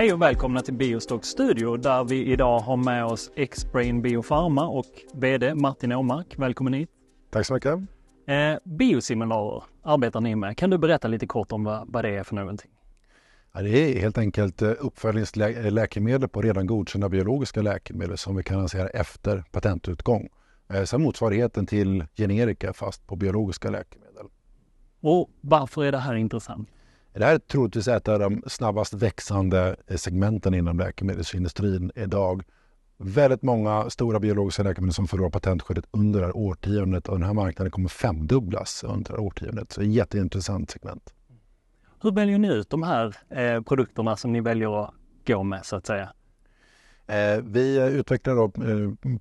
Hej och välkomna till Biostock Studio där vi idag har med oss X-Brain Biopharma och VD Martin Åmark. Välkommen hit! Tack så mycket! Eh, biosimularer arbetar ni med. Kan du berätta lite kort om vad, vad det är för någonting? Ja, det är helt enkelt eh, uppföljningsläkemedel eh, på redan godkända biologiska läkemedel som vi kan lansera efter patentutgång. Eh, sen motsvarigheten till generika fast på biologiska läkemedel. Och varför är det här intressant? Det här är troligtvis ett av de snabbast växande eh, segmenten inom läkemedelsindustrin idag. Väldigt många stora biologiska läkemedel som förlorar patentskyddet under det här årtiondet och den här marknaden kommer femdubblas under det här årtiondet. Så det är ett jätteintressant segment. Hur väljer ni ut de här eh, produkterna som ni väljer att gå med så att säga? Eh, vi eh, utvecklar då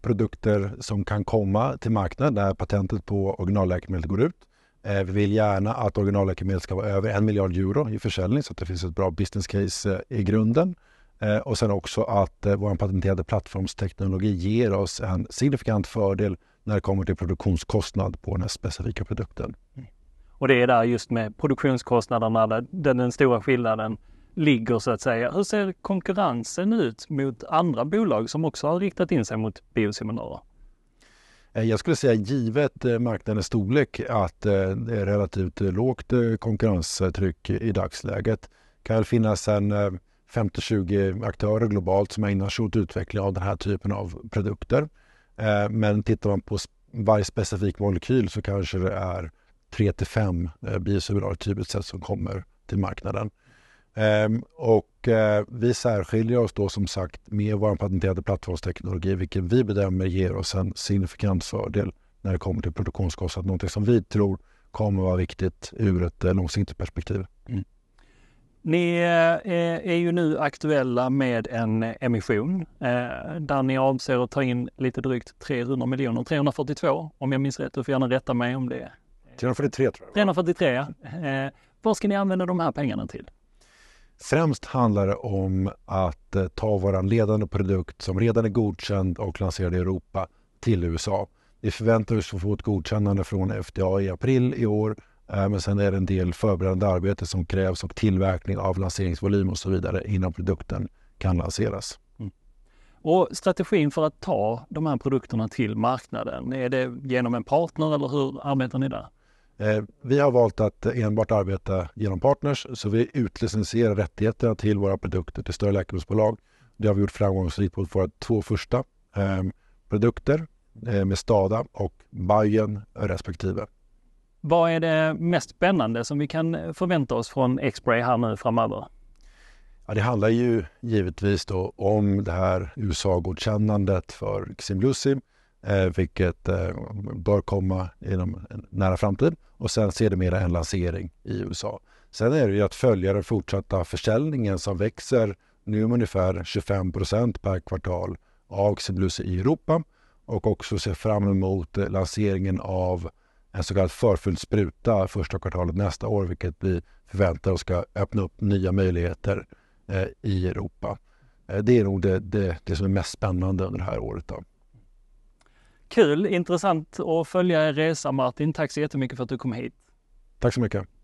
produkter som kan komma till marknaden när patentet på originalläkemedlet går ut. Eh, vi vill gärna att originalläkemedel ska vara över en miljard euro i försäljning så att det finns ett bra business case eh, i grunden. Eh, och sen också att vår patenterade plattformsteknologi ger oss en signifikant fördel när det kommer till produktionskostnad på den här specifika produkten. Mm. Och det är där just med produktionskostnaderna, där den stora skillnaden ligger så att säga. Hur ser konkurrensen ut mot andra bolag som också har riktat in sig mot biosimilarer? Eh, jag skulle säga givet eh, marknadens storlek att eh, det är relativt lågt konkurrenstryck i dagsläget. Det kan finnas en 15-20 aktörer globalt som ägnar sig åt utveckling av den här typen av produkter. Men tittar man på varje specifik molekyl så kanske det är 3 till 5 biosimilarityper som kommer till marknaden. Um, och uh, vi särskiljer oss då som sagt med vår patenterade plattformsteknologi, vilken vi bedömer ger oss en signifikant fördel när det kommer till produktionskostnad. Någonting som vi tror kommer vara viktigt ur ett uh, långsiktigt perspektiv. Mm. Ni eh, eh, är ju nu aktuella med en emission eh, där ni avser att ta in lite drygt 300 miljoner, 342 om jag minns rätt. Du får gärna rätta mig om det. 343 tror jag. 343 ja. Eh, vad ska ni använda de här pengarna till? Främst handlar det om att eh, ta vår ledande produkt som redan är godkänd och lanserad i Europa till USA. Vi förväntar oss att få ett godkännande från FDA i april i år eh, men sen är det en del förberedande arbete som krävs och tillverkning av lanseringsvolym och så vidare innan produkten kan lanseras. Mm. Och strategin för att ta de här produkterna till marknaden, är det genom en partner eller hur arbetar ni där? Eh, vi har valt att enbart arbeta genom partners så vi utlicensierar rättigheterna till våra produkter till större läkemedelsbolag. Det har vi gjort framgångsrikt mot våra två första ehm, produkter eh, med Stada och Bayern respektive. Vad är det mest spännande som vi kan förvänta oss från Xbray här nu framöver? Ja, det handlar ju givetvis då om det här USA-godkännandet för Ximlucib, eh, vilket eh, bör komma inom en nära framtid och sen sedermera en lansering i USA. Sen är det ju att följa den fortsatta försäljningen som växer nu med ungefär 25 procent per kvartal av Xeblus i Europa och också se fram emot lanseringen av en så kallad förfull spruta första kvartalet nästa år vilket vi förväntar oss ska öppna upp nya möjligheter eh, i Europa. Eh, det är nog det, det, det som är mest spännande under det här året. Då. Kul, intressant att följa er resa Martin. Tack så jättemycket för att du kom hit. Tack så mycket.